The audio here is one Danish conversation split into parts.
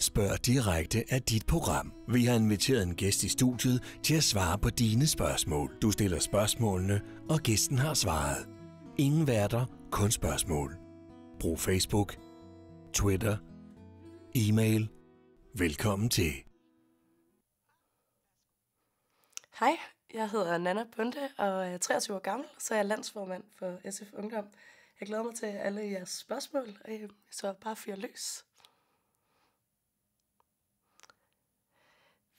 Spørg direkte af dit program. Vi har inviteret en gæst i studiet til at svare på dine spørgsmål. Du stiller spørgsmålene, og gæsten har svaret. Ingen værter, kun spørgsmål. Brug Facebook, Twitter, e-mail. Velkommen til. Hej, jeg hedder Nana Bunde og er 23 år gammel, så jeg er landsformand for SF Ungdom. Jeg glæder mig til alle jeres spørgsmål, så bare fyr løs.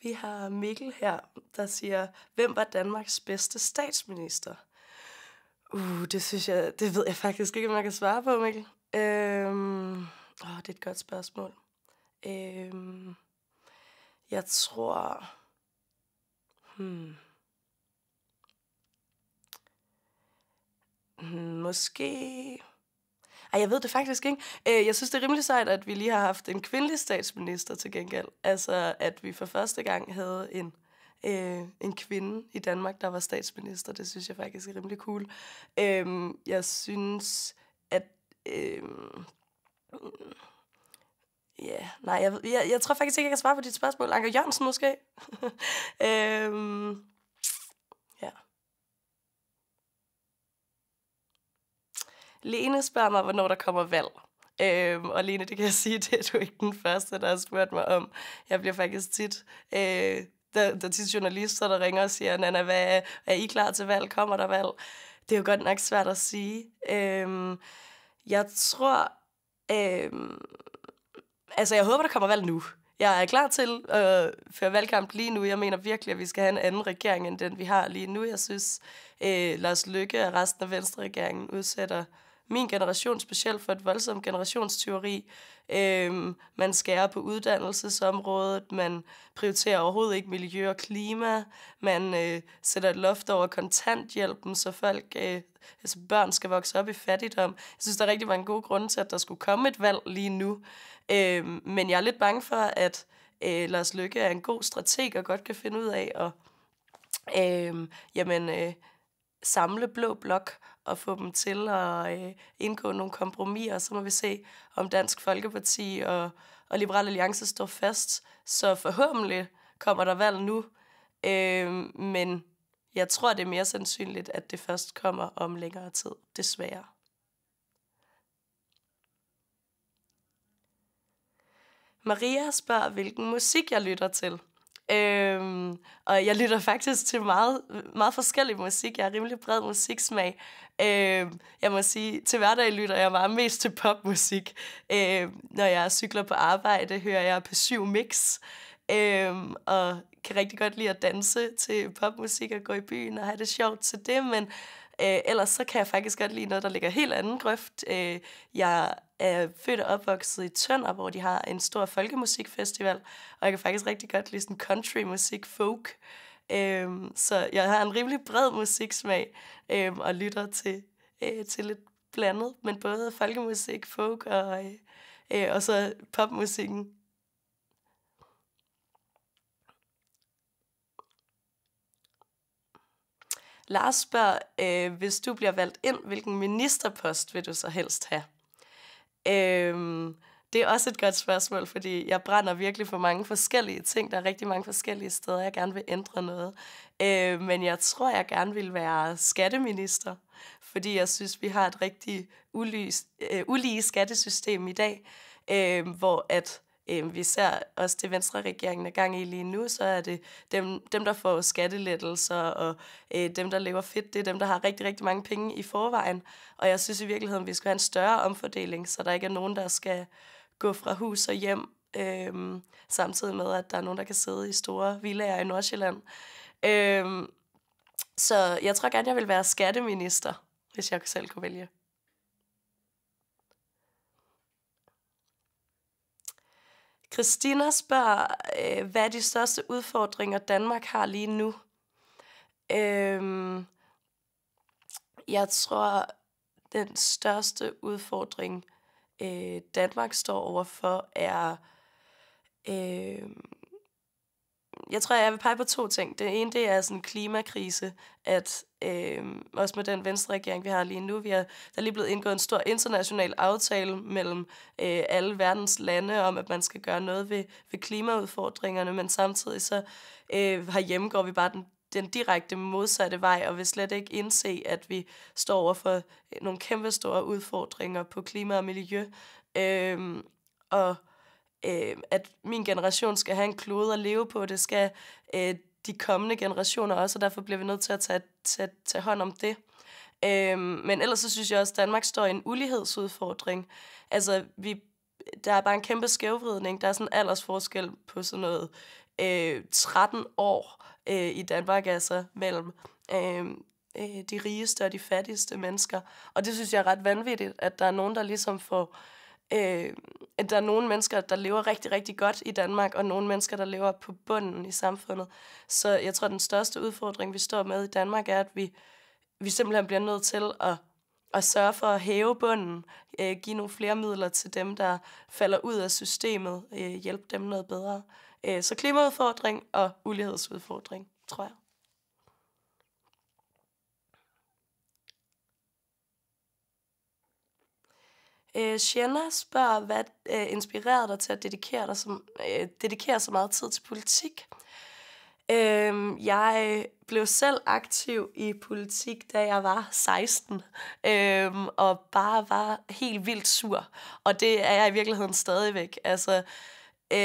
Vi har Mikkel her, der siger, hvem var Danmarks bedste statsminister? Uh, det synes jeg, det ved jeg faktisk ikke, om jeg kan svare på, Mikkel. Øhm, åh, det er et godt spørgsmål. Øhm, jeg tror... Hmm, hmm måske ej, jeg ved det faktisk ikke. Øh, jeg synes, det er rimelig sejt, at vi lige har haft en kvindelig statsminister til gengæld. Altså, at vi for første gang havde en øh, en kvinde i Danmark, der var statsminister. Det synes jeg faktisk er rimelig cool. Øh, jeg synes, at... Øh, Ja, nej, jeg, jeg, jeg tror faktisk ikke, jeg kan svare på dit spørgsmål. Anker Jørgensen måske? øhm, Lene spørger mig, hvornår der kommer valg. Øhm, og Lene, det kan jeg sige, det er du ikke den første, der har spurgt mig om. Jeg bliver faktisk tit... Øh, der, der er tit journalister, der ringer og siger, Nana, hvad, er I klar til valg? Kommer der valg? Det er jo godt nok svært at sige. Øhm, jeg tror... Øhm, altså, jeg håber, der kommer valg nu. Jeg er klar til at øh, føre valgkamp lige nu. Jeg mener virkelig, at vi skal have en anden regering, end den vi har lige nu. Jeg synes, øh, Lars Lykke og resten af Venstre-regeringen udsætter min generation specielt for et voldsomt generationsteori. Øhm, man skærer på uddannelsesområdet, man prioriterer overhovedet ikke miljø og klima, man øh, sætter et loft over kontanthjælpen, så folk, øh, altså børn skal vokse op i fattigdom. Jeg synes, der er rigtig mange gode grunde til, at der skulle komme et valg lige nu. Øhm, men jeg er lidt bange for, at øh, Lars Lykke er en god strateg og godt kan finde ud af at øh, jamen, øh, samle blå blok at få dem til at øh, indgå nogle kompromiser, så må vi se, om Dansk Folkeparti og, og Liberal Alliance står fast. Så forhåbentlig kommer der valg nu, øh, men jeg tror, det er mere sandsynligt, at det først kommer om længere tid, desværre. Maria spørger, hvilken musik jeg lytter til. Øhm, og jeg lytter faktisk til meget, meget forskellig musik. Jeg har rimelig bred musiksmag. Øhm, jeg må sige, til hverdag lytter jeg meget mest til popmusik. Øhm, når jeg cykler på arbejde, hører jeg på syv Mix. Øhm, og kan rigtig godt lide at danse til popmusik og gå i byen og have det sjovt til det. Men øh, ellers så kan jeg faktisk godt lide noget, der ligger helt anden grøft. Øh, jeg er født og opvokset i Tønder, hvor de har en stor folkemusikfestival, og jeg kan faktisk rigtig godt lide sådan countrymusik, folk. Øhm, så jeg har en rimelig bred musiksmag øhm, og lytter til, øh, til lidt blandet, men både folkemusik, folk og, øh, øh, og så popmusikken. Lars spørger, øh, hvis du bliver valgt ind, hvilken ministerpost vil du så helst have? Øhm, det er også et godt spørgsmål, fordi jeg brænder virkelig for mange forskellige ting. Der er rigtig mange forskellige steder, jeg gerne vil ændre noget. Øh, men jeg tror, jeg gerne vil være skatteminister, fordi jeg synes, vi har et rigtig ulyst, øh, ulige skattesystem i dag, øh, hvor at Øh, vi ser også det venstre regeringen er gang i lige nu, så er det dem, dem der får skattelettelser, og øh, dem, der lever fedt, det er dem, der har rigtig, rigtig mange penge i forvejen. Og jeg synes i virkeligheden, vi skal have en større omfordeling, så der ikke er nogen, der skal gå fra hus og hjem, øh, samtidig med, at der er nogen, der kan sidde i store villager i Nordsjælland. Øh, så jeg tror gerne, jeg vil være skatteminister, hvis jeg selv kunne vælge. Christina spørger, øh, hvad er de største udfordringer, Danmark har lige nu? Øhm, jeg tror, den største udfordring, øh, Danmark står overfor, er øh, jeg tror, jeg vil pege på to ting. Det ene, det er sådan klimakrise, at øh, også med den venstre regering, vi har lige nu, vi har, der er lige blevet indgået en stor international aftale mellem øh, alle verdens lande om, at man skal gøre noget ved, ved klimaudfordringerne, men samtidig så øh, herhjemme går vi bare den den direkte modsatte vej, og vil slet ikke indse, at vi står over for øh, nogle kæmpe store udfordringer på klima og miljø. Øh, og øh, at min generation skal have en klode at leve på, det skal øh, de kommende generationer også, og derfor bliver vi nødt til at tage, tage, tage hånd om det. Øh, men ellers så synes jeg også, at Danmark står i en ulighedsudfordring. Altså, vi, der er bare en kæmpe skævvridning. Der er sådan en aldersforskel på sådan noget øh, 13 år øh, i Danmark, altså mellem øh, øh, de rigeste og de fattigste mennesker. Og det synes jeg er ret vanvittigt, at der er nogen, der ligesom får øh, at der er nogle mennesker, der lever rigtig, rigtig godt i Danmark, og nogle mennesker, der lever på bunden i samfundet. Så jeg tror, at den største udfordring, vi står med i Danmark, er, at vi, vi simpelthen bliver nødt til at, at sørge for at hæve bunden, øh, give nogle flere midler til dem, der falder ud af systemet, øh, hjælpe dem noget bedre. Øh, så klimaudfordring og ulighedsudfordring, tror jeg. Øh, Shanna spørger, hvad øh, inspirerede dig til at dedikere, dig som, øh, dedikere så meget tid til politik? Øh, jeg blev selv aktiv i politik, da jeg var 16, øh, og bare var helt vildt sur. Og det er jeg i virkeligheden stadigvæk. Altså, øh,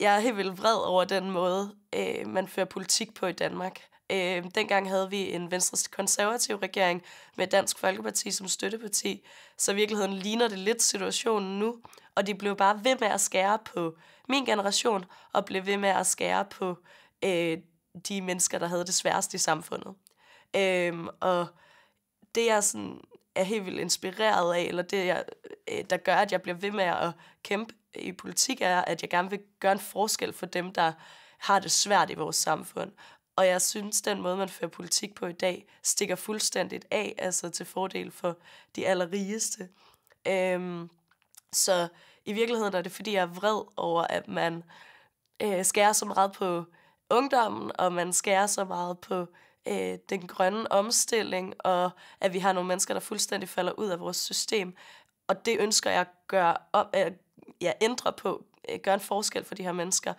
jeg er helt vildt vred over den måde, øh, man fører politik på i Danmark. Øh, dengang havde vi en venstre konservativ regering med Dansk Folkeparti som støtteparti, så i virkeligheden ligner det lidt situationen nu, og de blev bare ved med at skære på min generation, og blev ved med at skære på øh, de mennesker, der havde det sværest i samfundet. Øh, og det er sådan er helt vildt inspireret af, eller det, jeg, øh, der gør, at jeg bliver ved med at kæmpe i politik, er, at jeg gerne vil gøre en forskel for dem, der har det svært i vores samfund. Og jeg synes, den måde, man fører politik på i dag, stikker fuldstændigt af, altså til fordel for de allerrigeste. Øhm, så i virkeligheden er det, fordi jeg er vred over, at man øh, skærer så meget på ungdommen, og man skærer så meget på øh, den grønne omstilling, og at vi har nogle mennesker, der fuldstændig falder ud af vores system. Og det ønsker jeg at gøre op, øh, ja, ændre på, øh, gøre en forskel for de her mennesker.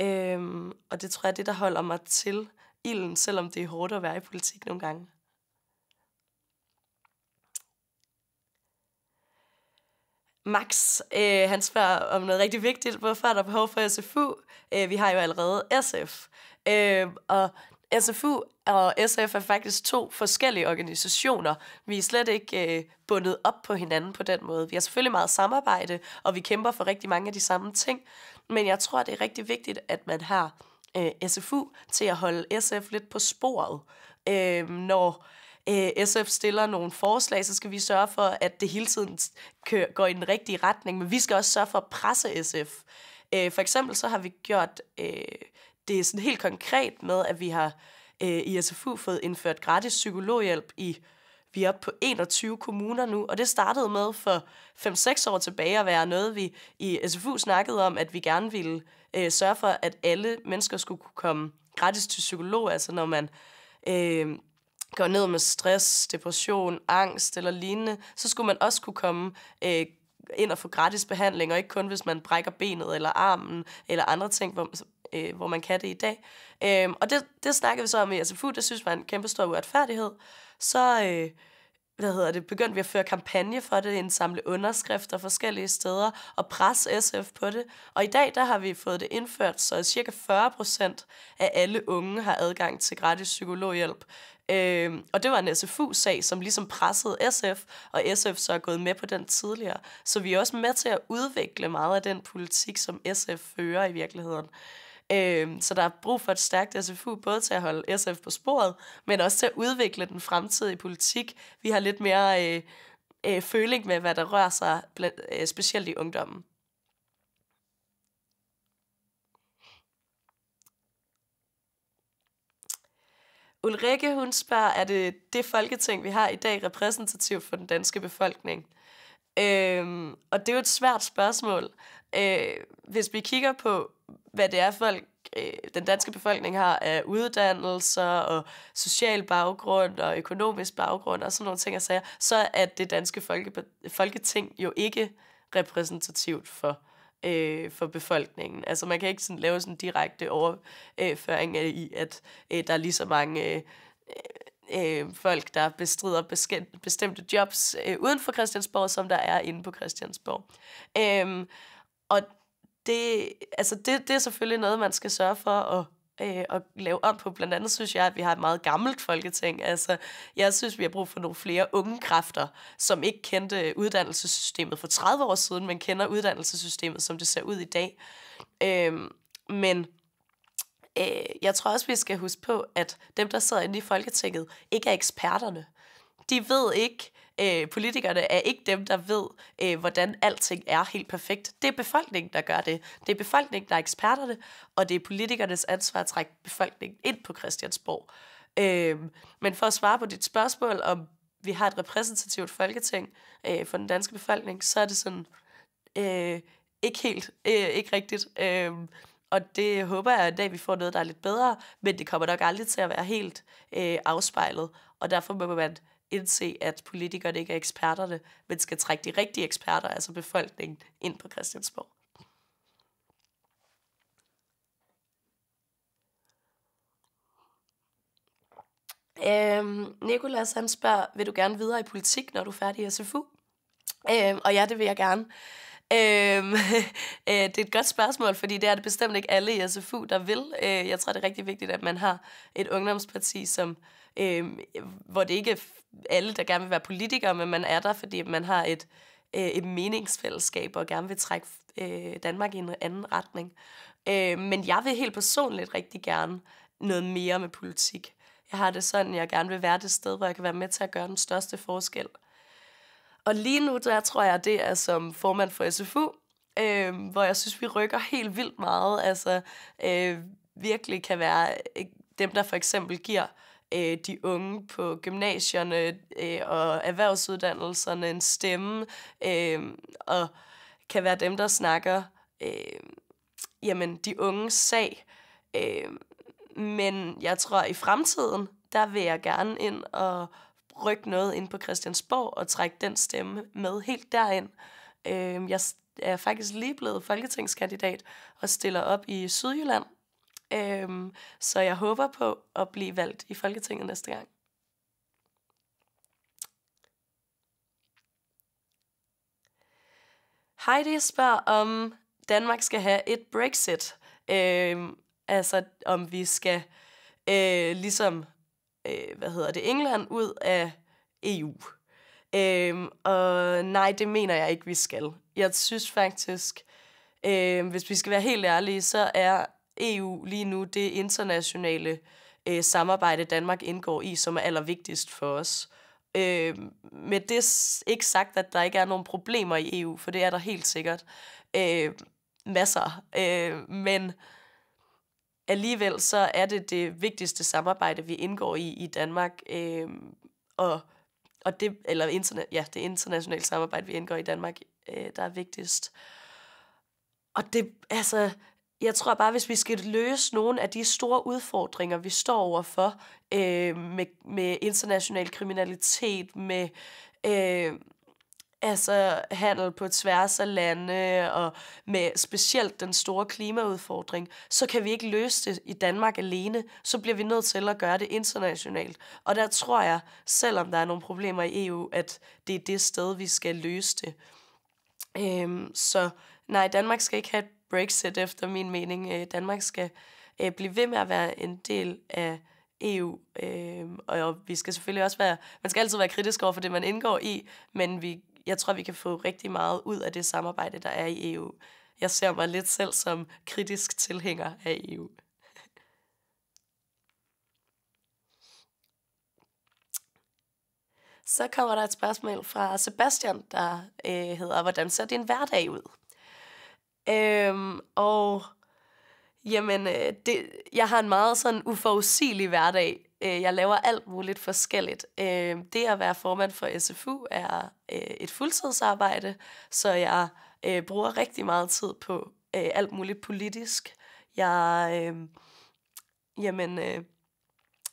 Øhm, og det tror jeg er det, der holder mig til ilden, selvom det er hårdt at være i politik nogle gange. Max, øh, han spørger om noget rigtig vigtigt. Hvorfor er der behov for SFU? Øh, vi har jo allerede SF. Øh, og SFU og SF er faktisk to forskellige organisationer. Vi er slet ikke øh, bundet op på hinanden på den måde. Vi har selvfølgelig meget samarbejde, og vi kæmper for rigtig mange af de samme ting. Men jeg tror, det er rigtig vigtigt, at man har øh, SFU til at holde SF lidt på sporet, øh, når øh, SF stiller nogle forslag, så skal vi sørge for, at det hele tiden kører, går i den rigtige retning, men vi skal også sørge for at presse SF. Øh, for eksempel så har vi gjort øh, det sådan helt konkret med, at vi har øh, i SFU fået indført gratis psykologhjælp i vi er oppe på 21 kommuner nu, og det startede med for 5-6 år tilbage at være noget, vi i SFU snakkede om, at vi gerne ville øh, sørge for, at alle mennesker skulle kunne komme gratis til psykolog, altså når man øh, går ned med stress, depression, angst eller lignende, så skulle man også kunne komme øh, ind og få gratis behandling, og ikke kun hvis man brækker benet eller armen eller andre ting, hvor, øh, hvor man kan det i dag. Øh, og det, det snakkede vi så om i SFU, det synes var en kæmpe stor uretfærdighed. Så, øh, hvad hedder det, begyndte vi at føre kampagne for det, indsamle underskrifter forskellige steder og presse SF på det. Og i dag der har vi fået det indført, så cirka 40 procent af alle unge har adgang til gratis psykologhjælp. Øhm, og det var en SFU-sag, som ligesom pressede SF, og SF så er gået med på den tidligere. Så vi er også med til at udvikle meget af den politik, som SF fører i virkeligheden. Øh, så der er brug for et stærkt SFU, både til at holde SF på sporet, men også til at udvikle den fremtidige politik. Vi har lidt mere øh, øh, føling med, hvad der rører sig, blandt, øh, specielt i ungdommen. Ulrikke, hun spørger, er det det folketing, vi har i dag, repræsentativt for den danske befolkning? Øhm, og det er jo et svært spørgsmål. Øh, hvis vi kigger på, hvad det er, folk, øh, den danske befolkning har af uddannelser og social baggrund og økonomisk baggrund og sådan nogle ting og sager, så er det danske folke, folketing jo ikke repræsentativt for øh, for befolkningen. Altså man kan ikke sådan lave sådan en direkte overføring af i, at øh, der er lige så mange øh, øh, folk, der bestrider bestemte jobs øh, uden for Christiansborg, som der er inde på Christiansborg. Øh, og det, altså det, det er selvfølgelig noget, man skal sørge for at øh, at lave om på. Blandt andet synes jeg, at vi har et meget gammelt folketing. Altså, jeg synes, vi har brug for nogle flere unge kræfter, som ikke kendte uddannelsessystemet for 30 år siden, men kender uddannelsessystemet, som det ser ud i dag. Øh, men øh, jeg tror også, vi skal huske på, at dem, der sidder inde i Folketinget, ikke er eksperterne. De ved ikke, Øh, politikerne er ikke dem, der ved, øh, hvordan alting er helt perfekt. Det er befolkningen, der gør det. Det er befolkningen, der er eksperterne, og det er politikernes ansvar at trække befolkningen ind på Christiansborg. Øh, men for at svare på dit spørgsmål om vi har et repræsentativt folketing øh, for den danske befolkning, så er det sådan øh, ikke helt, øh, ikke rigtigt. Øh, og det håber jeg en dag, vi får noget, der er lidt bedre, men det kommer nok aldrig til at være helt øh, afspejlet, og derfor må man indse, at politikerne ikke er eksperterne, men skal trække de rigtige eksperter, altså befolkningen, ind på Christiansborg. Øhm, Nikolas han spørger, vil du gerne videre i politik, når du er færdig i SFU? Øhm, og ja, det vil jeg gerne. Øhm, øh, det er et godt spørgsmål, fordi det er det bestemt ikke alle i SFU, der vil. Øh, jeg tror, det er rigtig vigtigt, at man har et ungdomsparti, som, øh, hvor det ikke er alle, der gerne vil være politikere, men man er der, fordi man har et, øh, et meningsfællesskab og gerne vil trække øh, Danmark i en anden retning. Øh, men jeg vil helt personligt rigtig gerne noget mere med politik. Jeg har det sådan, jeg gerne vil være det sted, hvor jeg kan være med til at gøre den største forskel. Og lige nu, der tror jeg, det er som formand for SFU, øh, hvor jeg synes, vi rykker helt vildt meget. Altså, øh, virkelig kan være øh, dem, der for eksempel giver øh, de unge på gymnasierne øh, og erhvervsuddannelserne en stemme, øh, og kan være dem, der snakker øh, jamen, de unge sag. Øh, men jeg tror, at i fremtiden, der vil jeg gerne ind og rykke noget ind på Christiansborg og trække den stemme med helt derind. Øh, jeg er faktisk lige blevet folketingskandidat og stiller op i Sydjylland. Øhm, så jeg håber på at blive valgt i Folketinget næste gang. Heidi spørger, om Danmark skal have et Brexit. Øhm, altså, om vi skal øh, ligesom øh, hvad hedder det, England ud af EU. Øh, og nej, det mener jeg ikke, vi skal. Jeg synes faktisk, øh, hvis vi skal være helt ærlige, så er EU lige nu det internationale øh, samarbejde, Danmark indgår i, som er allervigtigst for os. Øh, med det ikke sagt, at der ikke er nogen problemer i EU, for det er der helt sikkert øh, masser. Øh, men alligevel så er det det vigtigste samarbejde, vi indgår i i Danmark. Øh, og, og det, eller interne, ja, det internationale samarbejde, vi indgår i Danmark, øh, der er vigtigst. Og det, altså, jeg tror bare, hvis vi skal løse nogle af de store udfordringer, vi står overfor øh, med, med international kriminalitet, med øh, altså handel på tværs af lande og med specielt den store klimaudfordring, så kan vi ikke løse det i Danmark alene. Så bliver vi nødt til at gøre det internationalt. Og der tror jeg, selvom der er nogle problemer i EU, at det er det sted, vi skal løse det. Øhm, så nej, Danmark skal ikke have et Brexit efter min mening. Øh, Danmark skal øh, blive ved med at være en del af EU, øh, og, og vi skal selvfølgelig også være, man skal altid være kritisk over for det, man indgår i, men vi jeg tror, vi kan få rigtig meget ud af det samarbejde, der er i EU. Jeg ser mig lidt selv som kritisk tilhænger af EU. Så kommer der et spørgsmål fra Sebastian, der øh, hedder, hvordan ser din hverdag ud? Øhm, og jamen, øh, det, jeg har en meget sådan uforudsigelig hverdag, Øh, jeg laver alt muligt forskelligt. Øh, det at være formand for SFU er øh, et fuldtidsarbejde, så jeg øh, bruger rigtig meget tid på øh, alt muligt politisk. Jeg, øh, jamen, øh,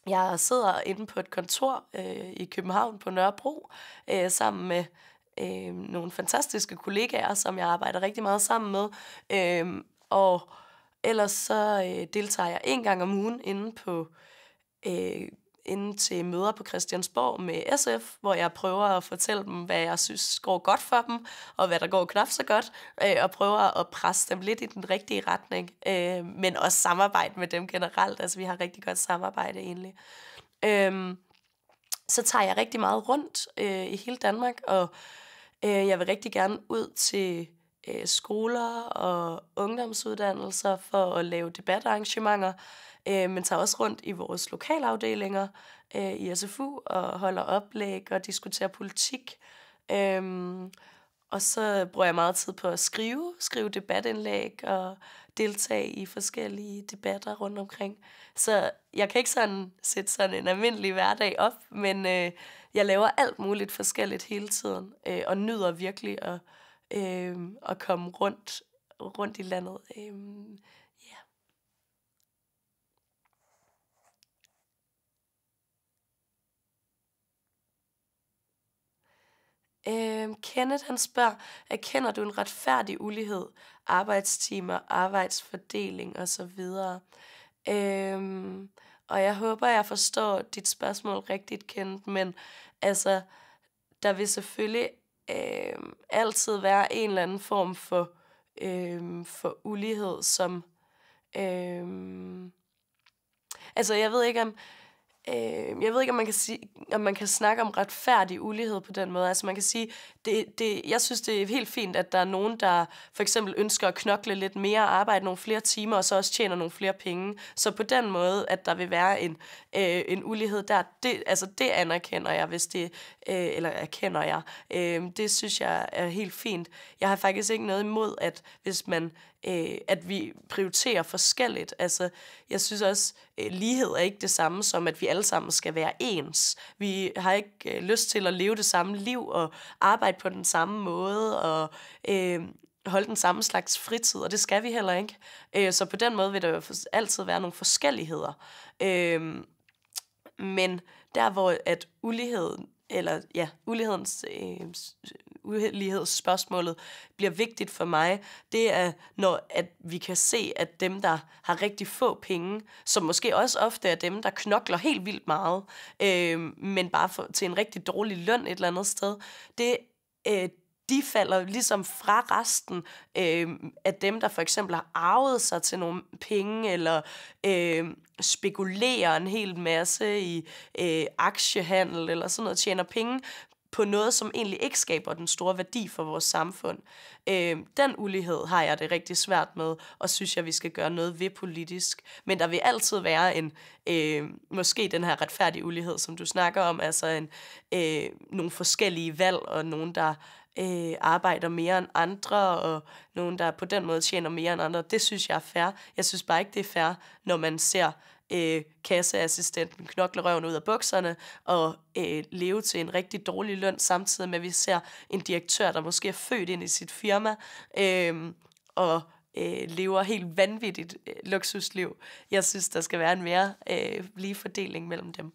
jeg sidder inde på et kontor øh, i København på Nørrebro øh, sammen med øh, nogle fantastiske kollegaer, som jeg arbejder rigtig meget sammen med. Øh, og ellers så øh, deltager jeg en gang om ugen inde på øh, øh, inde til møder på Christiansborg med SF, hvor jeg prøver at fortælle dem, hvad jeg synes går godt for dem, og hvad der går knap så godt, øh, og prøver at presse dem lidt i den rigtige retning, øh, men også samarbejde med dem generelt. Altså, vi har rigtig godt samarbejde egentlig. Øh, så tager jeg rigtig meget rundt øh, i hele Danmark, og øh, jeg vil rigtig gerne ud til øh, skoler og ungdomsuddannelser for at lave debatarrangementer, øh, men tager også rundt i vores lokalafdelinger øh, i SFU og holder oplæg og diskuterer politik. Øh, og så bruger jeg meget tid på at skrive, skrive debatindlæg og deltage i forskellige debatter rundt omkring. Så jeg kan ikke sådan sætte sådan en almindelig hverdag op, men øh, jeg laver alt muligt forskelligt hele tiden, øh, og nyder virkelig at, øh, at komme rundt, rundt i landet. Øh, Øhm, Kenneth han spørger, erkender du en retfærdig ulighed, arbejdstimer, arbejdsfordeling osv.? Øhm, og jeg håber, jeg forstår dit spørgsmål rigtigt, Kenneth, men altså, der vil selvfølgelig øhm, altid være en eller anden form for, øhm, for ulighed, som... Øhm, altså, jeg ved ikke om... Øh, jeg ved ikke, om man, kan sige, om man kan snakke om retfærdig ulighed på den måde. Altså man kan sige, det, det, jeg synes, det er helt fint, at der er nogen, der for eksempel ønsker at knokle lidt mere, arbejde nogle flere timer, og så også tjener nogle flere penge. Så på den måde, at der vil være en, øh, en ulighed der, det, altså det anerkender jeg, hvis det, øh, eller erkender jeg. Øh, det synes jeg er helt fint. Jeg har faktisk ikke noget imod, at hvis man øh, at vi prioriterer forskelligt. Altså, jeg synes også, øh, lighed er ikke det samme som, at vi alle sammen skal være ens. Vi har ikke øh, lyst til at leve det samme liv og arbejde på den samme måde og øh, holde den samme slags fritid, og det skal vi heller ikke. Øh, så på den måde vil der jo altid være nogle forskelligheder. Øh, men der hvor at uligheden eller ja, ulighedens øh, ulighedsspørgsmålet bliver vigtigt for mig, det er, når at vi kan se, at dem, der har rigtig få penge, som måske også ofte er dem, der knokler helt vildt meget, øh, men bare for, til en rigtig dårlig løn et eller andet sted, det, øh, de falder ligesom fra resten øh, af dem, der for eksempel har arvet sig til nogle penge, eller øh, spekulerer en hel masse i øh, aktiehandel, eller sådan noget, tjener penge på noget, som egentlig ikke skaber den store værdi for vores samfund. Øh, den ulighed har jeg det rigtig svært med, og synes jeg, vi skal gøre noget ved politisk. Men der vil altid være en, øh, måske den her retfærdige ulighed, som du snakker om, altså en, øh, nogle forskellige valg, og nogen, der øh, arbejder mere end andre, og nogen, der på den måde tjener mere end andre. Det synes jeg er fair. Jeg synes bare ikke, det er fair, når man ser øh, kasseassistenten knokler røven ud af bukserne og øh, leve til en rigtig dårlig løn, samtidig med, at vi ser en direktør, der måske er født ind i sit firma øh, og øh, lever helt vanvittigt øh, luksusliv. Jeg synes, der skal være en mere øh, lige fordeling mellem dem.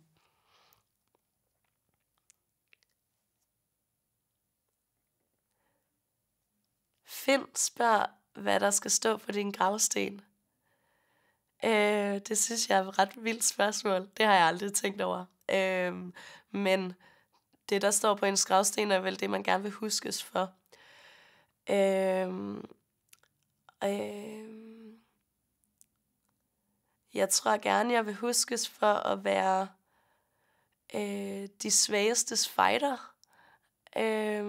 Find spørger, hvad der skal stå på din gravsten. Øh, det synes jeg er et ret vildt spørgsmål. Det har jeg aldrig tænkt over. Øh, men det, der står på en gravsten, er vel det, man gerne vil huskes for. Øh, øh, jeg tror gerne, jeg vil huskes for at være øh, de svagestes fighter. Øh,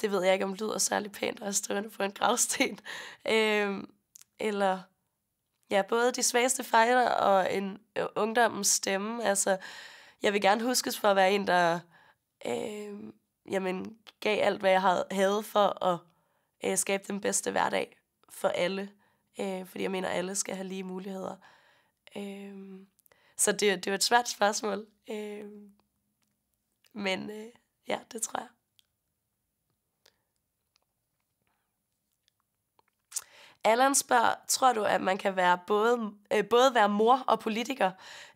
det ved jeg ikke, om det lyder særlig pænt at stå på en gravsten. Øh, eller ja, både de svageste fighter og en øh, ungdommens stemme. Altså, jeg vil gerne huskes for at være en, der øh, jamen, gav alt, hvad jeg havde for at øh, skabe den bedste hverdag for alle. Øh, fordi jeg mener, at alle skal have lige muligheder. Øh, så det, det var et svært spørgsmål. Øh, men øh, ja, det tror jeg. Allan spørger, tror du, at man kan være både, øh, både være mor og politiker?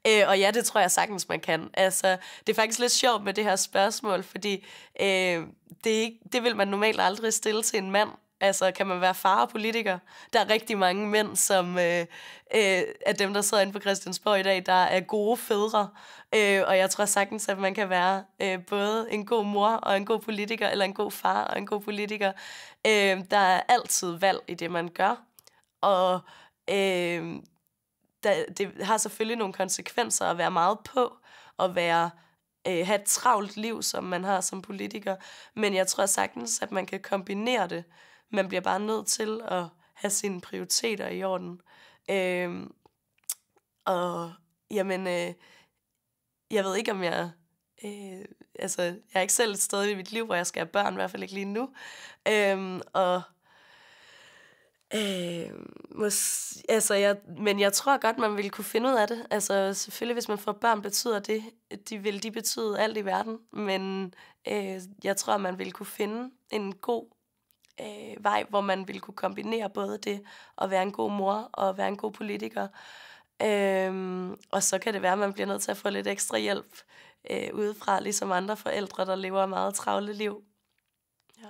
Øh, og ja, det tror jeg sagtens, man kan. Altså, det er faktisk lidt sjovt med det her spørgsmål, fordi øh, det, er ikke, det vil man normalt aldrig stille til en mand. Altså, kan man være far og politiker? Der er rigtig mange mænd, som øh, øh, er dem, der sidder inde på Christiansborg i dag, der er gode fædre. Øh, og jeg tror sagtens, at man kan være øh, både en god mor og en god politiker, eller en god far og en god politiker. Øh, der er altid valg i det, man gør. Og øh, der, det har selvfølgelig nogle konsekvenser at være meget på, og være øh, have et travlt liv, som man har som politiker. Men jeg tror sagtens, at man kan kombinere det man bliver bare nødt til at have sine prioriteter i orden. Øh, og jamen, øh, jeg ved ikke, om jeg... Øh, altså, jeg er ikke selv et sted i mit liv, hvor jeg skal have børn, i hvert fald ikke lige nu. Øh, og Øh, mås, altså jeg, men jeg tror godt, man ville kunne finde ud af det. Altså selvfølgelig, hvis man får børn, betyder det, de vil de betyde alt i verden. Men øh, jeg tror, man ville kunne finde en god øh, vej, hvor man ville kunne kombinere både det at være en god mor og være en god politiker. Øhm, og så kan det være, at man bliver nødt til at få lidt ekstra hjælp øh, udefra, ligesom andre forældre, der lever meget travle liv. Ja.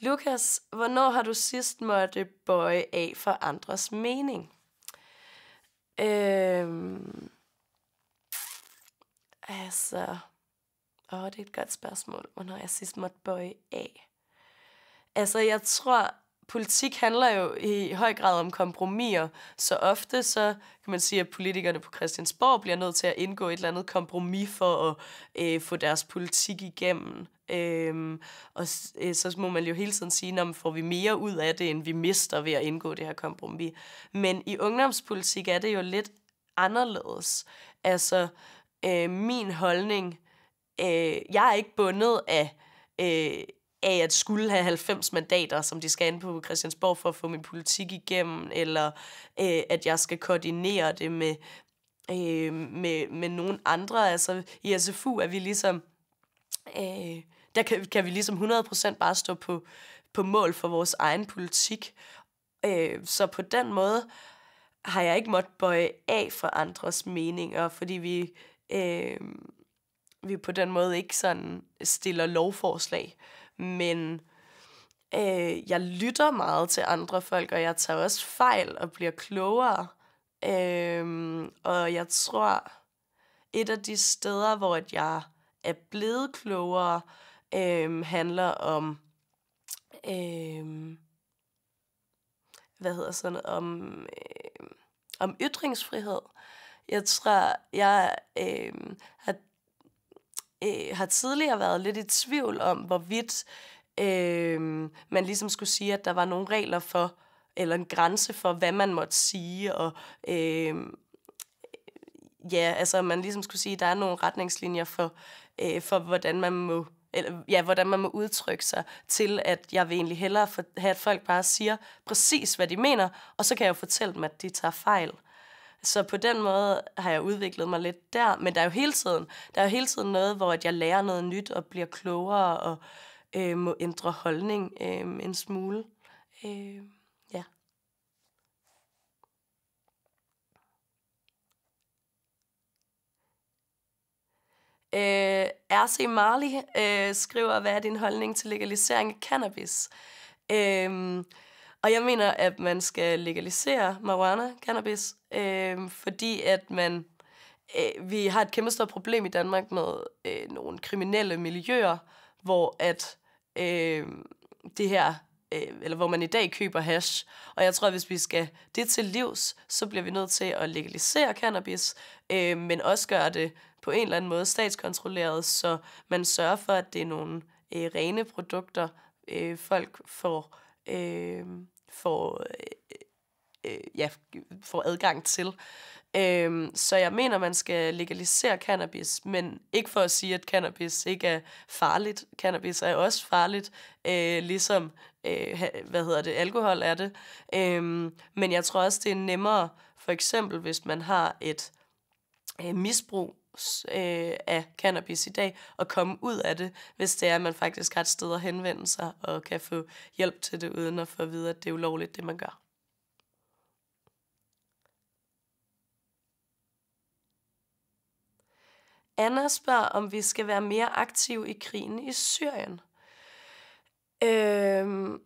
Lukas, hvornår har du sidst måtte bøje af for andres mening? Øhm Altså, åh, det er et godt spørgsmål, hvornår jeg sidst måtte bøje af. Altså, jeg tror, politik handler jo i høj grad om kompromiser. Så ofte så kan man sige, at politikerne på Christiansborg bliver nødt til at indgå et eller andet kompromis for at øh, få deres politik igennem. Øhm, og øh, så må man jo hele tiden sige, om får vi mere ud af det, end vi mister ved at indgå det her kompromis. Men i ungdomspolitik er det jo lidt anderledes. Altså, øh, min holdning. Øh, jeg er ikke bundet af, øh, af at skulle have 90 mandater, som de skal ind på Christiansborg for at få min politik igennem, eller øh, at jeg skal koordinere det med, øh, med, med nogen andre. Altså i SFU er vi ligesom... Øh, der kan, kan vi ligesom 100% bare stå på, på mål for vores egen politik. Øh, så på den måde har jeg ikke måttet bøje af for andres meninger, fordi vi øh, vi på den måde ikke sådan stiller lovforslag, men øh, jeg lytter meget til andre folk, og jeg tager også fejl og bliver klogere. Øh, og jeg tror, et af de steder, hvor jeg er blevet klogere, øh, handler om, øh, hvad hedder sådan, om, øh, om ytringsfrihed. Øh, jeg tror, jeg øh, har, øh, har tidligere været lidt i tvivl om, hvorvidt øh, man ligesom skulle sige, at der var nogle regler for, eller en grænse for, hvad man måtte sige, og øh, ja, altså man ligesom skulle sige, at der er nogle retningslinjer for, øh, for hvordan man må eller, ja, hvordan man må udtrykke sig til, at jeg vil egentlig hellere have, at folk bare siger præcis, hvad de mener, og så kan jeg jo fortælle dem, at de tager fejl. Så på den måde har jeg udviklet mig lidt der, men der er jo hele tiden, der er jo hele tiden noget, hvor jeg lærer noget nyt og bliver klogere og øh, må ændre holdning øh, en smule. Øh, ja. Øh, R.C. Marley øh, skriver, hvad er din holdning til legalisering af cannabis? Øh, og jeg mener, at man skal legalisere marijuana, cannabis, øh, fordi at man øh, vi har et kæmpe stort problem i Danmark med øh, nogle kriminelle miljøer, hvor at øh, det her øh, eller hvor man i dag køber hash. Og jeg tror, at hvis vi skal det til livs, så bliver vi nødt til at legalisere cannabis, øh, men også gøre det på en eller anden måde statskontrolleret, så man sørger for, at det er nogle øh, rene produkter, øh, folk får øh, får, øh, øh, ja, får adgang til. Øh, så jeg mener, man skal legalisere cannabis, men ikke for at sige, at cannabis ikke er farligt. Cannabis er også farligt, øh, ligesom øh, hvad hedder det, alkohol er det. Øh, men jeg tror også, det er nemmere, for eksempel hvis man har et øh, misbrug, øh, af cannabis i dag og komme ud af det, hvis det er, at man faktisk har et sted at henvende sig og kan få hjælp til det, uden at få at vide, at det er ulovligt, det man gør. Anna spørger, om vi skal være mere aktive i krigen i Syrien. Øhm,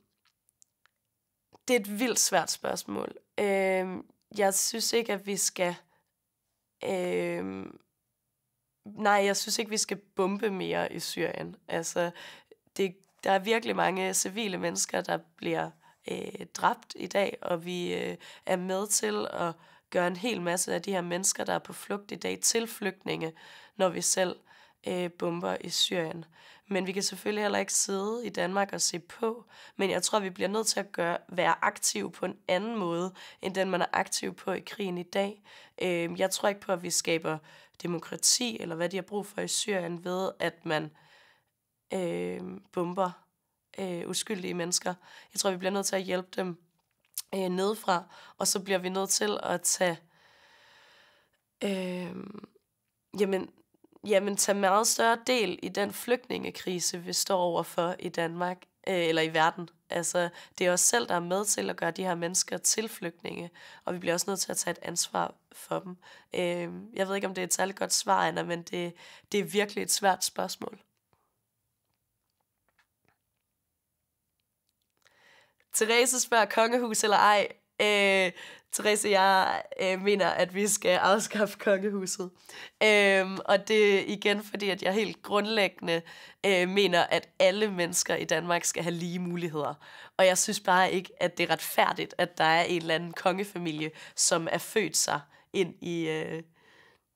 det er et vildt svært spørgsmål. Øhm, jeg synes ikke, at vi skal øhm, nej, jeg synes ikke, vi skal bombe mere i Syrien. Altså, det, der er virkelig mange civile mennesker, der bliver øh, dræbt i dag, og vi øh, er med til at gøre en hel masse af de her mennesker, der er på flugt i dag, til flygtninge, når vi selv øh, bomber i Syrien. Men vi kan selvfølgelig heller ikke sidde i Danmark og se på. Men jeg tror, vi bliver nødt til at gøre, være aktive på en anden måde, end den man er aktiv på i krigen i dag. Øh, jeg tror ikke på, at vi skaber demokrati, eller hvad de har brug for i Syrien, ved at man øh, bomber øh, uskyldige mennesker. Jeg tror, vi bliver nødt til at hjælpe dem øh, nedefra, og så bliver vi nødt til at tage... Øh, jamen, jamen, tage meget større del i den flygtningekrise, vi står overfor i Danmark, øh, eller i verden. Altså, det er os selv, der er med til at gøre de her mennesker til flygtninge, og vi bliver også nødt til at tage et ansvar for dem. Øh, jeg ved ikke, om det er et særligt godt svar, Anna, men det, det er virkelig et svært spørgsmål. Therese spørger kongehus eller ej. Øh, Therese, jeg øh, mener, at vi skal afskaffe kongehuset. Øhm, og det er igen fordi, at jeg helt grundlæggende øh, mener, at alle mennesker i Danmark skal have lige muligheder. Og jeg synes bare ikke, at det er retfærdigt, at der er en eller anden kongefamilie, som er født sig ind, i, øh,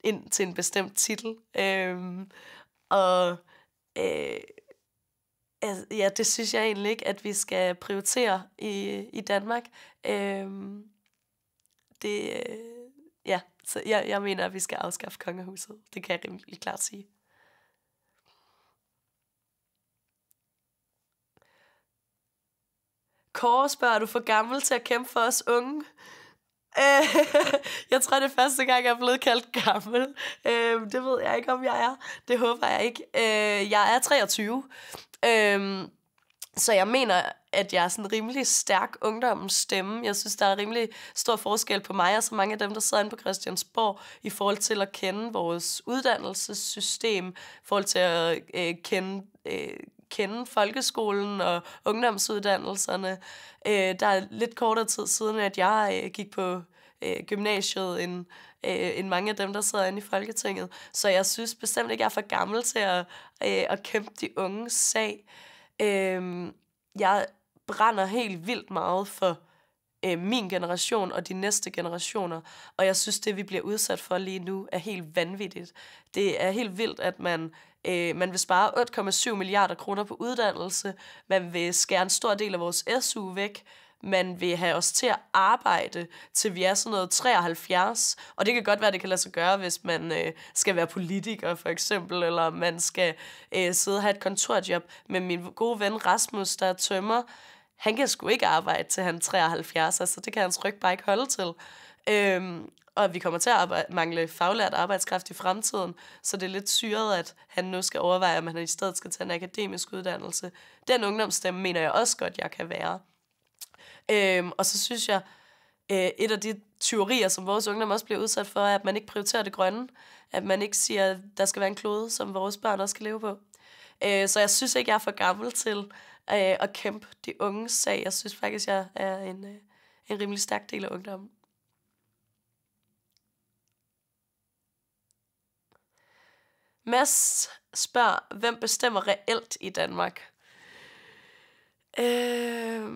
ind til en bestemt titel. Øhm, og øh, altså, ja, det synes jeg egentlig ikke, at vi skal prioritere i, i Danmark. Øhm, det, øh, ja, så jeg, jeg mener, at vi skal afskaffe kongehuset. Det kan jeg rimelig klart sige. Kåre spørger, er du for gammel til at kæmpe for os unge? Øh, jeg tror, det er første gang, jeg er blevet kaldt gammel. Øh, det ved jeg ikke, om jeg er. Det håber jeg ikke. Øh, jeg er 23. Øh, så jeg mener, at jeg er sådan en rimelig stærk ungdommens stemme. Jeg synes, der er rimelig stor forskel på mig og så mange af dem, der sidder inde på Christiansborg, i forhold til at kende vores uddannelsessystem, i forhold til at øh, kende, øh, kende folkeskolen og ungdomsuddannelserne. Øh, der er lidt kortere tid siden, at jeg øh, gik på øh, gymnasiet end, øh, end mange af dem, der sidder inde i Folketinget. Så jeg synes bestemt ikke, jeg er for gammel til at, øh, at kæmpe de unges sag. Øhm, jeg brænder helt vildt meget for øh, min generation og de næste generationer. Og jeg synes, det vi bliver udsat for lige nu, er helt vanvittigt. Det er helt vildt, at man, øh, man vil spare 8,7 milliarder kroner på uddannelse, man vil skære en stor del af vores SU væk, man vil have os til at arbejde, til vi er sådan noget 73. Og det kan godt være, det kan lade sig gøre, hvis man øh, skal være politiker for eksempel, eller man skal øh, sidde og have et kontorjob. Men min gode ven Rasmus, der er tømmer, han kan sgu ikke arbejde til han 73, altså det kan hans ryg bare ikke holde til. Øhm, og vi kommer til at arbejde, mangle faglært arbejdskraft i fremtiden, så det er lidt syret, at han nu skal overveje, om han i stedet skal tage en akademisk uddannelse. Den ungdomsstemme mener jeg også godt, jeg kan være. Øhm, og så synes jeg, øh, et af de tyverier, som vores ungdom også bliver udsat for, er, at man ikke prioriterer det grønne. At man ikke siger, at der skal være en klode, som vores børn også skal leve på. Øh, så jeg synes ikke, jeg er for gammel til øh, at kæmpe de unge sag. Jeg synes faktisk, jeg er en, øh, en rimelig stærk del af ungdommen. Mads spørger, hvem bestemmer reelt i Danmark? Øh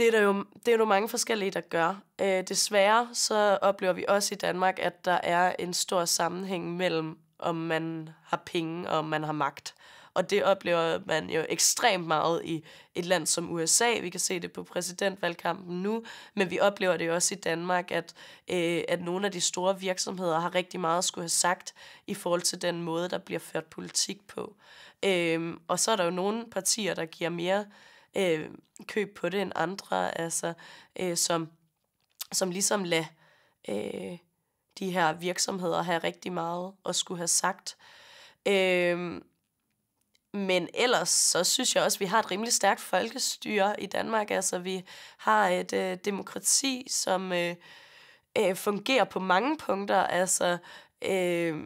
det er der jo det er der mange forskellige, der gør. Øh, desværre så oplever vi også i Danmark, at der er en stor sammenhæng mellem, om man har penge og om man har magt. Og det oplever man jo ekstremt meget i et land som USA. Vi kan se det på præsidentvalgkampen nu, men vi oplever det også i Danmark, at, øh, at nogle af de store virksomheder har rigtig meget at skulle have sagt i forhold til den måde, der bliver ført politik på. Øh, og så er der jo nogle partier, der giver mere øh, øh, køb på det end andre, altså, øh, som, som ligesom lader øh, de her virksomheder have rigtig meget at skulle have sagt. Øh, men ellers så synes jeg også, at vi har et rimelig stærkt folkestyre i Danmark. Altså vi har et øh, demokrati, som øh, øh, fungerer på mange punkter. Altså øh,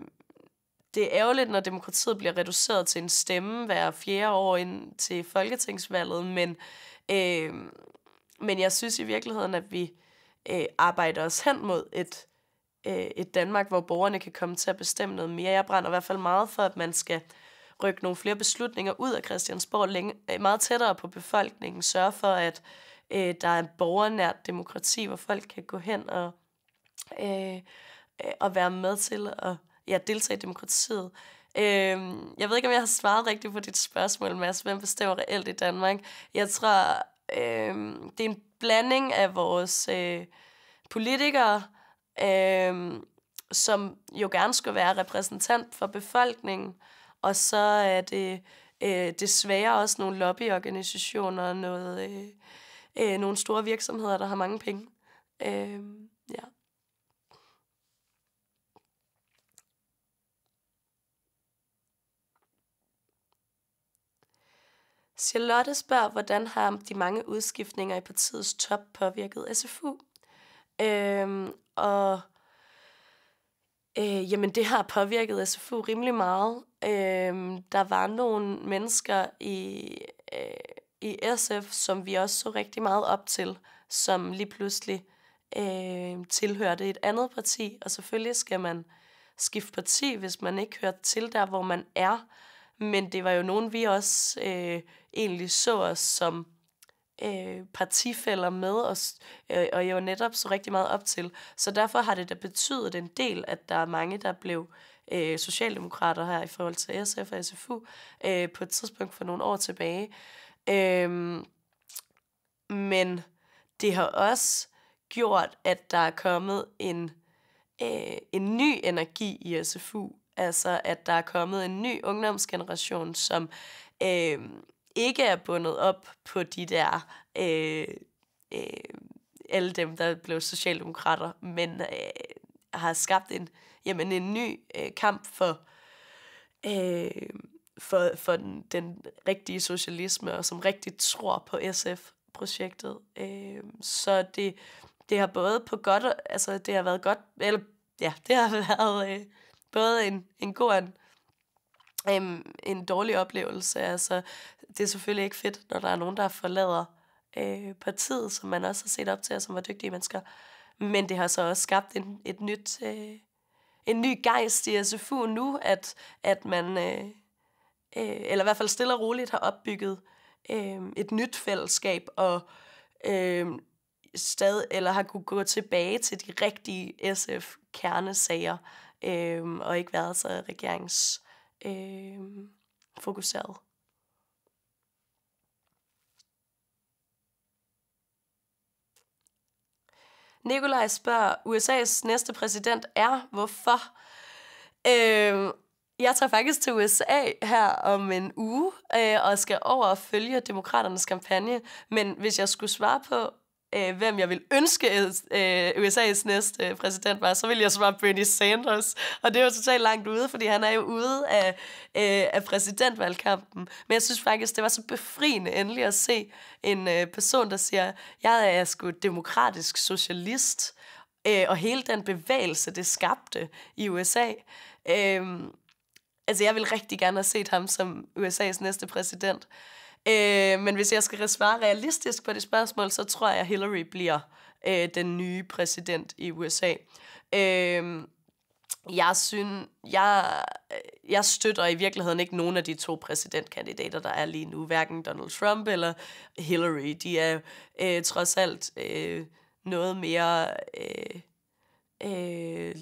det er ærgerligt, når demokratiet bliver reduceret til en stemme hver fjerde år ind til folketingsvalget, men, øh, men jeg synes i virkeligheden, at vi øh, arbejder os hen mod et, øh, et Danmark, hvor borgerne kan komme til at bestemme noget mere. Jeg brænder i hvert fald meget for, at man skal rykke nogle flere beslutninger ud af Christiansborg længe, øh, meget tættere på befolkningen, sørge for, at øh, der er borgernært demokrati, hvor folk kan gå hen og, øh, øh og være med til at ja, deltage i demokratiet. Øhm, jeg ved ikke, om jeg har svaret rigtigt på dit spørgsmål, Mads. Hvem bestemmer reelt i Danmark? Jeg tror, øhm, det er en blanding af vores øh, politikere, øhm, som jo gerne skulle være repræsentant for befolkningen, og så er det øh, desværre også nogle lobbyorganisationer og noget, øh, øh, nogle store virksomheder, der har mange penge. Øhm, ja. Charlotte spørger, hvordan har de mange udskiftninger i partiets top påvirket SFU? Øhm, og øh, jamen, det har påvirket SFU rimelig meget. Øhm, der var nogle mennesker i, øh, i SF, som vi også så rigtig meget op til, som lige pludselig øh, tilhørte et andet parti. Og selvfølgelig skal man skifte parti, hvis man ikke hører til der, hvor man er men det var jo nogen, vi også øh, egentlig så os som øh, partifælder med os, øh, og jeg var netop så rigtig meget op til. Så derfor har det da betydet en del, at der er mange, der blev øh, socialdemokrater her i forhold til SF og SFU øh, på et tidspunkt for nogle år tilbage. Øh, men det har også gjort, at der er kommet en, øh, en ny energi i SFU, Altså, at der er kommet en ny ungdomsgeneration, som øh, ikke er bundet op på de der... Øh, øh, alle dem, der blev socialdemokrater, men øh, har skabt en, jamen, en ny øh, kamp for, øh, for, for den, den rigtige socialisme, og som rigtig tror på SF-projektet. Øh, så det, det har både på godt, altså det har været godt, eller ja, det har været... Øh, både en, en god og en, øhm, en dårlig oplevelse. Altså, det er selvfølgelig ikke fedt, når der er nogen, der forlader øh, partiet, som man også har set op til, og som var dygtige mennesker. Men det har så også skabt en, et nyt, øh, en ny gejst i SFU nu, at, at man, øh, øh, eller i hvert fald stille og roligt, har opbygget øh, et nyt fællesskab, og øh, stadig, eller har kunne gå tilbage til de rigtige SF-kernesager øh, og ikke været så regeringsfokuseret. Øh, fokuseret. Nikolaj spørger, USA's næste præsident er, hvorfor? Øh, jeg tager faktisk til USA her om en uge, øh, og skal over og følge demokraternes kampagne. Men hvis jeg skulle svare på, øh, hvem jeg vil ønske øh, USA's næste øh, præsident var, så vil jeg svare Bernie Sanders. Og det er jo totalt langt ude, fordi han er jo ude af, øh, af præsidentvalgkampen. Men jeg synes faktisk, det var så befriende endelig at se en øh, person, der siger, jeg er sgu demokratisk socialist, øh, og hele den bevægelse, det skabte i USA. Øh, altså, jeg vil rigtig gerne have set ham som USA's næste præsident. Øh, Øh, men hvis jeg skal svare realistisk på det spørgsmål, så tror jeg, at Hillary bliver øh, den nye præsident i USA. Øh, jeg synes, jeg, jeg støtter i virkeligheden ikke nogen af de to præsidentkandidater, der er lige nu. Hverken Donald Trump eller Hillary. De er øh, trods alt øh, noget mere øh, øh,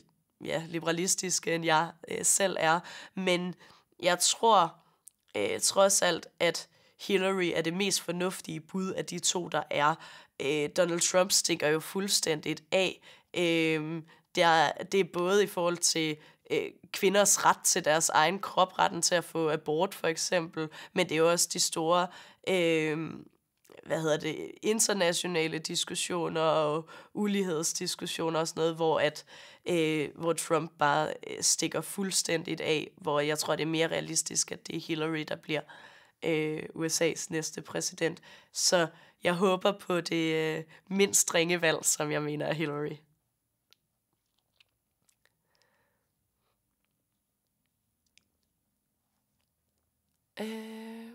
ja, liberalistiske, end jeg øh, selv er. Men jeg tror øh, trods alt, at Hillary er det mest fornuftige bud af de to, der er. Øh, Donald Trump stikker jo fuldstændigt af. Øh, det, er, det er både i forhold til øh, kvinders ret til deres egen krop, retten til at få abort for eksempel, men det er jo også de store... Øh, hvad hedder det, internationale diskussioner og ulighedsdiskussioner og sådan noget, hvor, at, øh, hvor Trump bare øh, stikker fuldstændigt af, hvor jeg tror, det er mere realistisk, at det er Hillary, der bliver øh, øh, USA's næste præsident. Så jeg håber på det øh, mindst strenge valg, som jeg mener er Hillary. Øh,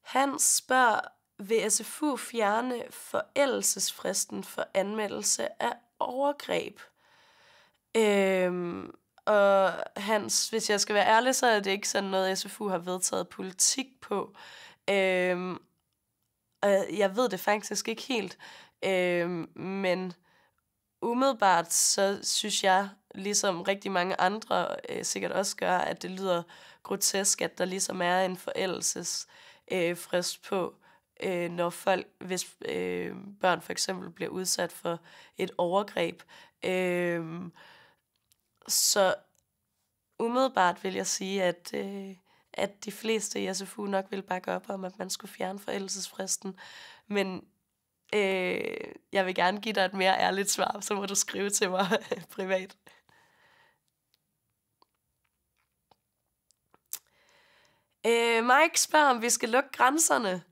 han spørger, vil SFU fjerne forældelsesfristen for anmeldelse af overgreb? Øhm, og hans, hvis jeg skal være ærlig, så er det ikke sådan noget, SFU har vedtaget politik på. Øhm, og jeg ved det faktisk ikke helt, øhm, men umiddelbart så synes jeg, ligesom rigtig mange andre øh, sikkert også gør, at det lyder grotesk, at der ligesom er en forældelsesfrist øh, frist på, øh, når folk, hvis øh, børn for eksempel bliver udsat for et overgreb. Øh, så umiddelbart vil jeg sige, at, øh, at de fleste i SFU nok vil bakke op om, at man skulle fjerne forældelsesfristen. Men øh, jeg vil gerne give dig et mere ærligt svar, så må du skrive til mig privat. Øh, Mike spørger, om vi skal lukke grænserne.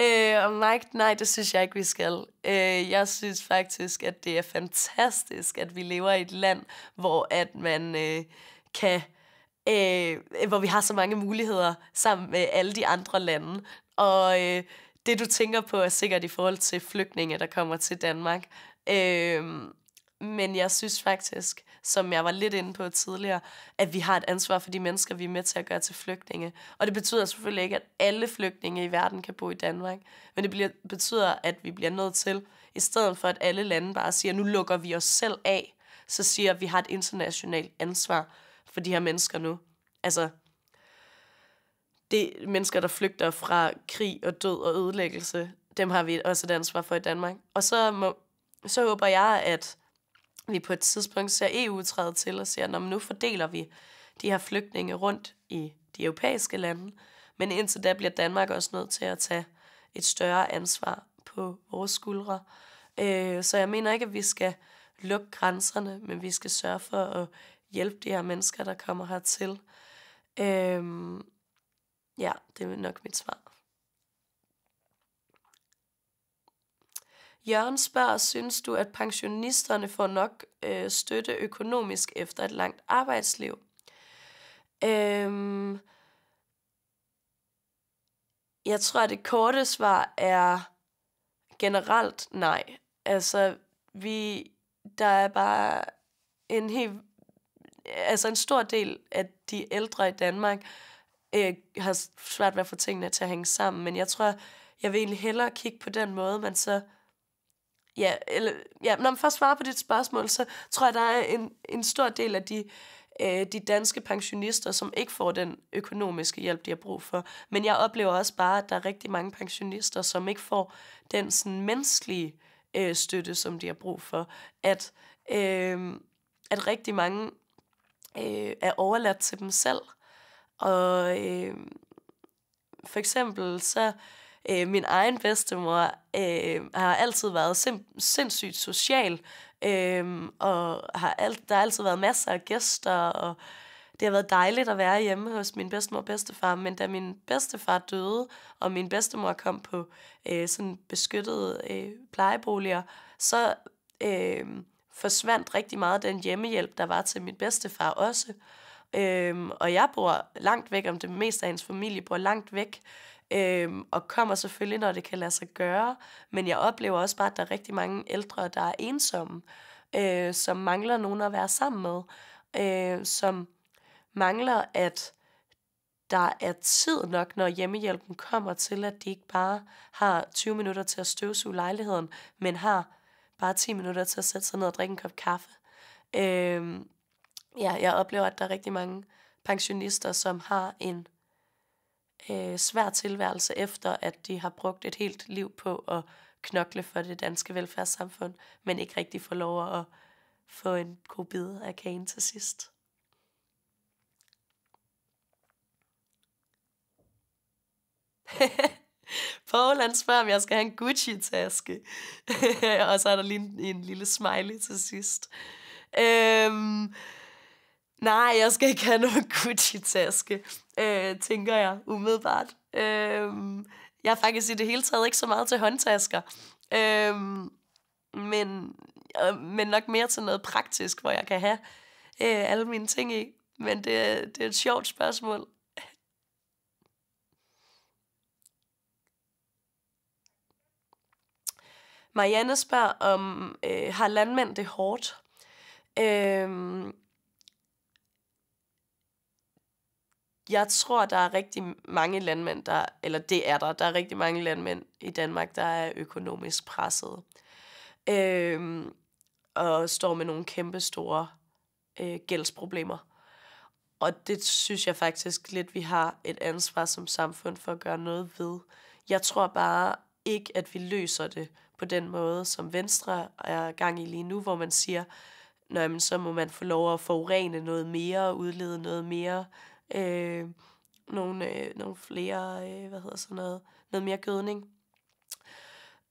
Øh, og Mike, nej, det synes jeg ikke, vi skal. Øh, jeg synes faktisk, at det er fantastisk, at vi lever i et land, hvor at man øh, kan... Øh, hvor vi har så mange muligheder sammen med alle de andre lande. Og øh, det, du tænker på, er sikkert i forhold til flygtninge, der kommer til Danmark. Øh, men jeg synes faktisk, som jeg var lidt inde på tidligere, at vi har et ansvar for de mennesker, vi er med til at gøre til flygtninge. Og det betyder selvfølgelig ikke, at alle flygtninge i verden kan bo i Danmark, men det bliver, betyder, at vi bliver nødt til, i stedet for at alle lande bare siger, nu lukker vi os selv af, så siger, at vi har et internationalt ansvar for de her mennesker nu. Altså, det er mennesker, der flygter fra krig og død og ødelæggelse, dem har vi også et ansvar for i Danmark. Og så, må, så håber jeg, at vi på et tidspunkt ser EU træde til og siger, at nu fordeler vi de her flygtninge rundt i de europæiske lande, men indtil da bliver Danmark også nødt til at tage et større ansvar på vores skuldre. Øh, så jeg mener ikke, at vi skal lukke grænserne, men vi skal sørge for at hjælpe de her mennesker, der kommer hertil. Øh, ja, det er nok mit svar. Jørgen spørger, synes du, at pensionisterne får nok øh, støtte økonomisk efter et langt arbejdsliv? Øhm, jeg tror, at det korte svar er generelt nej. Altså, vi, der er bare en helt, altså en stor del af de ældre i Danmark øh, har svært ved at få tingene til at hænge sammen, men jeg tror, jeg vil egentlig hellere kigge på den måde, man så Ja, eller, ja, når man først svarer på dit spørgsmål, så tror jeg, der er en, en stor del af de, øh, de danske pensionister, som ikke får den økonomiske hjælp, de har brug for. Men jeg oplever også bare, at der er rigtig mange pensionister, som ikke får den sådan, menneskelige øh, støtte, som de har brug for. At, øh, at rigtig mange øh, er overladt til dem selv. Og øh, for eksempel så Øh, min egen bedstemor øh, har altid været sim- sindssygt social, øh, og har alt, der har altid været masser af gæster, og det har været dejligt at være hjemme hos min bedstemor og bedstefar, men da min bedstefar døde, og min bedstemor kom på øh, sådan beskyttede øh, plejeboliger, så øh, forsvandt rigtig meget den hjemmehjælp, der var til min bedstefar også. Øh, og jeg bor langt væk, om det meste af hans familie bor langt væk øhm, og kommer selvfølgelig, når det kan lade sig gøre. Men jeg oplever også bare, at der er rigtig mange ældre, der er ensomme, øh, som mangler nogen at være sammen med, øh, som mangler, at der er tid nok, når hjemmehjælpen kommer til, at de ikke bare har 20 minutter til at støvsuge lejligheden, men har bare 10 minutter til at sætte sig ned og drikke en kop kaffe. Øh, ja, jeg oplever, at der er rigtig mange pensionister, som har en øh, svær tilværelse efter, at de har brugt et helt liv på at knokle for det danske velfærdssamfund, men ikke rigtig får lov at få en god bid af kagen til sidst. Paul han spørger, om jeg skal have en Gucci-taske. og så er der lige en, en lille smiley til sidst. Øhm, nej, jeg skal ikke have nogen Gucci-taske øh, tænker jeg umiddelbart. Øh, jeg har faktisk i det hele taget ikke så meget til håndtasker. Øh, men, øh, men nok mere til noget praktisk, hvor jeg kan have øh, alle mine ting i. Men det, det er et sjovt spørgsmål. Marianne spørger om, øh, har landmænd det hårdt? Øh, jeg tror, der er rigtig mange landmænd, der, eller det er der, der er rigtig mange landmænd i Danmark, der er økonomisk presset. Øh, og står med nogle kæmpe store øh, gældsproblemer. Og det synes jeg faktisk lidt, vi har et ansvar som samfund for at gøre noget ved. Jeg tror bare ikke, at vi løser det på den måde, som Venstre er gang i lige nu, hvor man siger, Nå, så må man få lov at forurene noget mere og udlede noget mere øh, nogle, øh, nogle flere, øh, hvad hedder sådan noget, noget mere gødning.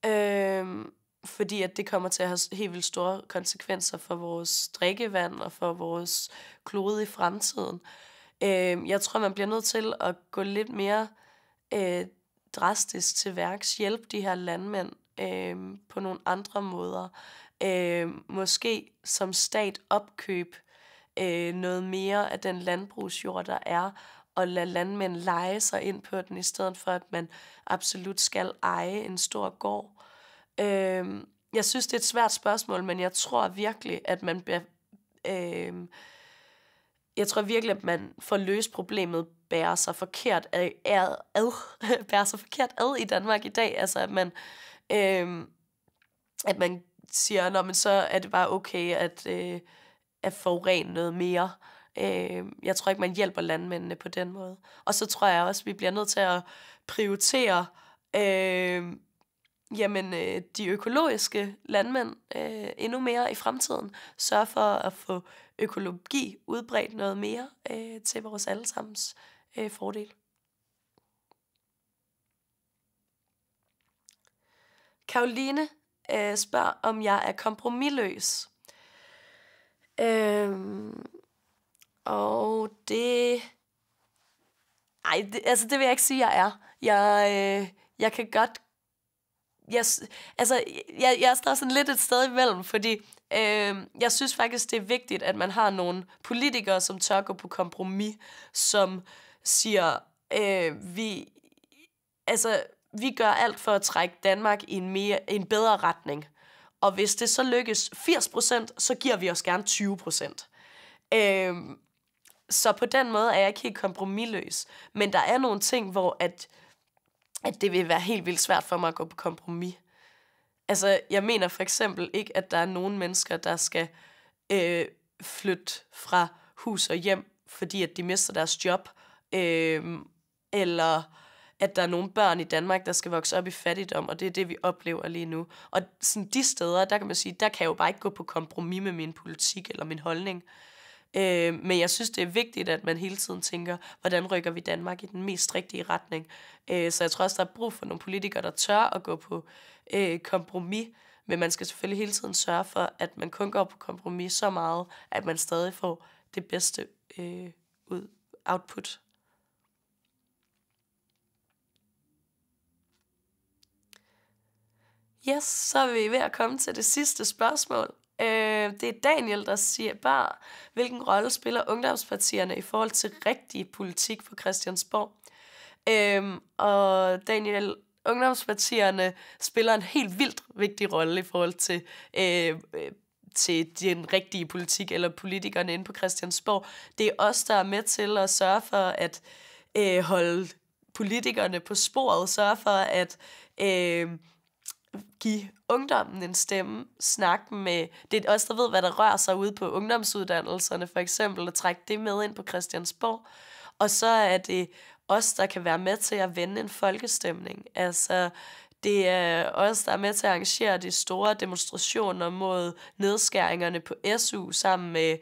Øh, fordi at det kommer til at have helt vildt store konsekvenser for vores drikkevand og for vores klode i fremtiden. Øh, jeg tror, man bliver nødt til at gå lidt mere øh, drastisk til værks, hjælpe de her landmænd øh, på nogle andre måder. Øh, måske som stat opkøb øh, noget mere af den landbrugsjord, der er, og lade landmænd lege sig ind på den, i stedet for, at man absolut skal eje en stor gård. Øh, jeg synes, det er et svært spørgsmål, men jeg tror virkelig, at man bliver... Øh, jeg tror virkelig, at man får løst problemet bærer sig forkert ad, ad, ad bærer sig forkert ad i Danmark i dag. Altså, at man, øh, at man siger, at så er det bare okay, at... Øh, at forurene noget mere. Øh, jeg tror ikke, man hjælper landmændene på den måde. Og så tror jeg også, at vi bliver nødt til at prioritere øh, jamen, øh, de økologiske landmænd øh, endnu mere i fremtiden. Sørge for at få økologi udbredt noget mere øh, til vores allesammens øh, fordel. Karoline øh, spørger, om jeg er kompromilløs. Øhm, og det... Ej, det, altså det vil jeg ikke sige, jeg er. Jeg, øh, jeg kan godt... Jeg, altså, jeg, jeg står sådan lidt et sted imellem, fordi øh, jeg synes faktisk, det er vigtigt, at man har nogle politikere, som tør gå på kompromis, som siger, øh, vi, altså, vi gør alt for at trække Danmark i en, mere, en bedre retning. Og hvis det så lykkes 80%, så giver vi os gerne 20%. Øh, så på den måde er jeg ikke helt kompromilløs. Men der er nogle ting, hvor at, at det vil være helt vildt svært for mig at gå på kompromis. Altså, jeg mener for eksempel ikke, at der er nogen mennesker, der skal øh, flytte fra hus og hjem, fordi at de mister deres job. Øh, eller at der er nogle børn i Danmark, der skal vokse op i fattigdom, og det er det, vi oplever lige nu. Og sådan de steder, der kan man sige, der kan jeg jo bare ikke gå på kompromis med min politik eller min holdning. Øh, men jeg synes, det er vigtigt, at man hele tiden tænker, hvordan rykker vi Danmark i den mest rigtige retning. Øh, så jeg tror også, der er brug for nogle politikere, der tør at gå på øh, kompromis. Men man skal selvfølgelig hele tiden sørge for, at man kun går på kompromis så meget, at man stadig får det bedste øh, ud, output. Yes, så er vi ved at komme til det sidste spørgsmål. Øh, det er Daniel, der siger bare, hvilken rolle spiller ungdomspartierne i forhold til rigtig politik på Christiansborg? Øh, og Daniel, ungdomspartierne spiller en helt vildt vigtig rolle i forhold til... Øh, øh, til den rigtige politik eller politikerne inde på Christiansborg. Det er os, der er med til at sørge for at øh, holde politikerne på sporet, sørge for at øh, give ungdommen en stemme, snakke med, det er os, der ved, hvad der rører sig ude på ungdomsuddannelserne for eksempel, og trække det med ind på Christiansborg. Og så er det os, der kan være med til at vende en folkestemning. Altså, det er os, der er med til at arrangere de store demonstrationer mod nedskæringerne på SU sammen med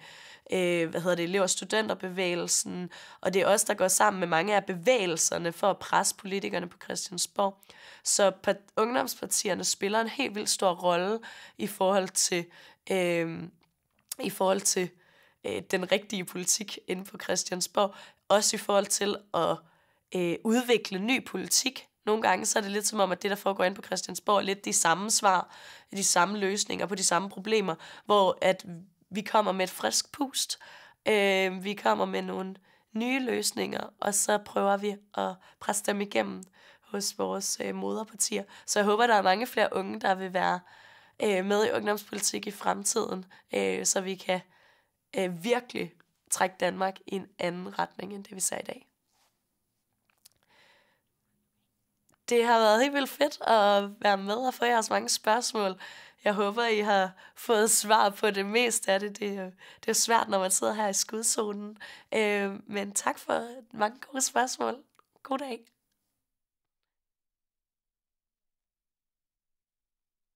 øh, hvad hedder det, elever- og studenterbevægelsen, og det er os, der går sammen med mange af bevægelserne for at presse politikerne på Christiansborg. Så ungdomspartierne spiller en helt vildt stor rolle i forhold til, øh, i forhold til øh, den rigtige politik inde på Christiansborg, også i forhold til at øh, udvikle ny politik, nogle gange så er det lidt som om, at det, der foregår ind på Christiansborg, er lidt de samme svar, de samme løsninger på de samme problemer, hvor at vi kommer med et frisk pust, øh, vi kommer med nogle nye løsninger, og så prøver vi at presse dem igennem hos vores øh, moderpartier. Så jeg håber, der er mange flere unge, der vil være øh, med i ungdomspolitik i fremtiden, øh, så vi kan øh, virkelig trække Danmark i en anden retning, end det vi ser i dag. Det har været helt vildt fedt at være med og få jeres mange spørgsmål. Jeg håber, I har fået svar på det meste af det. Det, det er svært, når man sidder her i skudzonen. Øh, men tak for mange gode spørgsmål. God dag.